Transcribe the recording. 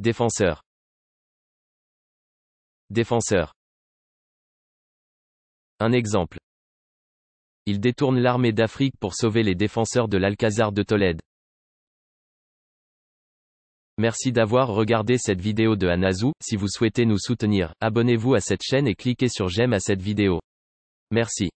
Défenseur. Défenseur. Un exemple. Il détourne l'armée d'Afrique pour sauver les défenseurs de l'Alcazar de Tolède. Merci d'avoir regardé cette vidéo de Anazou, si vous souhaitez nous soutenir, abonnez-vous à cette chaîne et cliquez sur j'aime à cette vidéo. Merci.